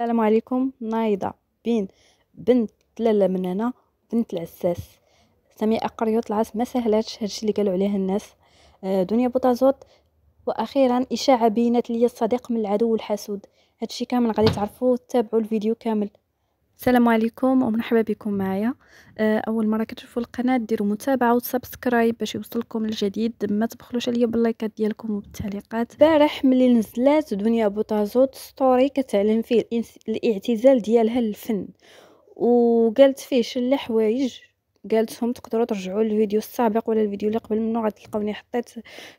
السلام عليكم نايضة بين بنت لالا منانا بنت العساس سمي قريو طلعت ما سهلاتش هادشي اللي قالوا عليه الناس آه، دنيا بوتازوت واخيرا اشاعه بينت لي الصديق من العدو الحسود هادشي كامل غادي تعرفوه تابعوا الفيديو كامل السلام عليكم ومرحبا بكم معايا آه، اول مره كتشوفوا القناه ديروا متابعه وسبسكرايب باش يوصلكم الجديد ما تبخلوش عليا باللايكات ديالكم وبالتعليقات البارح ملي نزلات دنيا بوطازوت ستوري كتعلم فيه الاعتزال ديالها للفن وقالت فيه شل حوايج قالتهم تقدروا ترجعوا للفيديو السابق ولا الفيديو اللي قبل منه غتلقاوني حطيت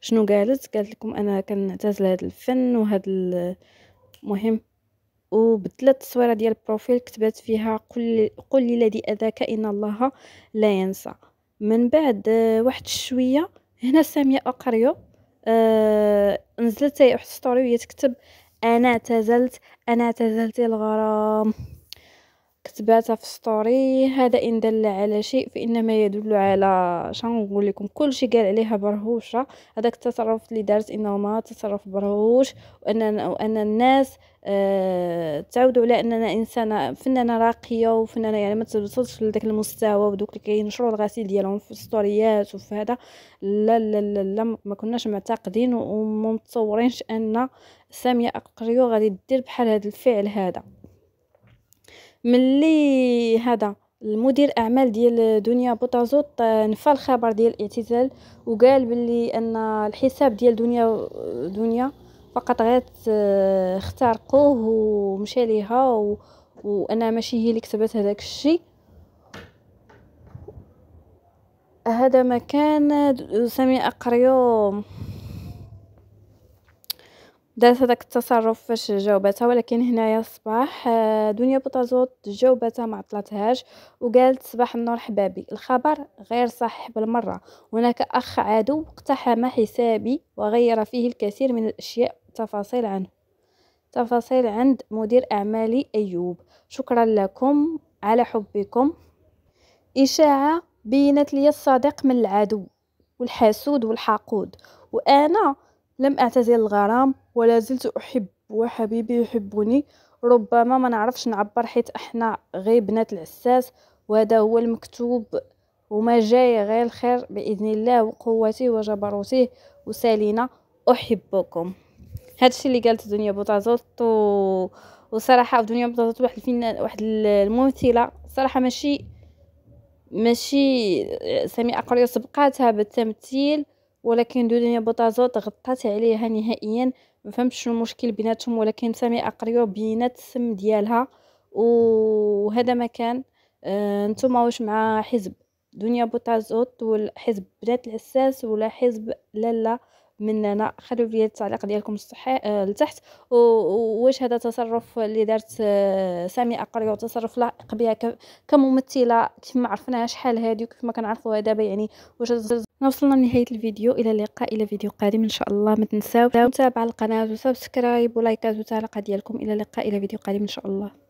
شنو قالت قالت لكم انا كنعتزل هذا الفن وهذا المهم وبدلت التصويره ديال البروفيل كتبات فيها قل قل للذي اذاك ان الله لا ينسى من بعد آه، واحد الشويه هنا ساميه اقريو أه نزلت واحد ستوري وهي تكتب انا اعتزلت انا اعتزلت الغرام كتباتها في ستوري هذا ان دل على شيء فانما يدل على شنو نقول لكم كلشي قال عليها برهوشه هذاك التصرف اللي دارت انه ما تصرف برهوش وان وان الناس أه تعودوا على اننا انسانه فنانه راقيه وفنانه يعني ما توصلش لذاك المستوى ودوك اللي كينشروا الغسيل ديالهم في الستوريات وفي هذا لا لا لا, لا ما كناش معتقدين ومتصورينش ان ساميه اقريو غادي دير بحال هذا الفعل هذا ملي هذا المدير اعمال ديال دنيا بوطازوط آه، نفى الخبر ديال الاعتزال وقال باللي ان الحساب ديال دنيا دنيا فقط غير آه، اخترقوه ومشى ليها و... وانا ماشي هي اللي كتبت هذاك الشيء هذا مكان آه، سامي اقريو دارت هذاك التصرف فاش جاوبتها ولكن هنايا الصباح آه، دنيا بوطازوط جاوبتها ما عطلتهاش وقالت صباح النور حبابي الخبر غير صحيح بالمره هناك اخ عدو اقتحم حسابي وغير فيه الكثير من الاشياء تفاصيل عنه تفاصيل عند مدير اعمالي ايوب شكرا لكم على حبكم اشاعه بينت لي الصديق من العدو والحاسود والحقود وانا لم أعتزل الغرام ولا زلت أحب وحبيبي يحبني ربما ما نعرفش نعبر حيت احنا غير بنات العساس وهذا هو المكتوب وما جاي غير الخير باذن الله وقوته وجبروته وسالينا احبكم هادشي اللي قالت دنيا بوطازوت و... وصراحه دنيا بوطازوت واحد الفنان واحد الممثله صراحه ماشي ماشي سمية قرية سبقاتها بالتمثيل ولكن دنيا بوطازوط غطات عليها نهائيا ما فهمتش شنو المشكل بيناتهم ولكن سامي اقريو بينات السم ديالها وهذا ما كان آه نتوما واش مع حزب دنيا بوطازوط ولا حزب بنات العساس ولا حزب لالا مننا خلو لي التعليق ديالكم الصحيح آه لتحت واش هذا تصرف اللي دارت آه سامي اقريو تصرف لائق بها كممثله كيف ما عرفناها شحال هادي وكيف ما كنعرفوها دابا يعني واش وصلنا لنهاية الفيديو إلى اللقاء إلى فيديو قادم إن شاء الله ما تنساو متابعة القناة وسبسكرايب ولايكات وتعليقات ديالكم إلى اللقاء إلى فيديو قادم إن شاء الله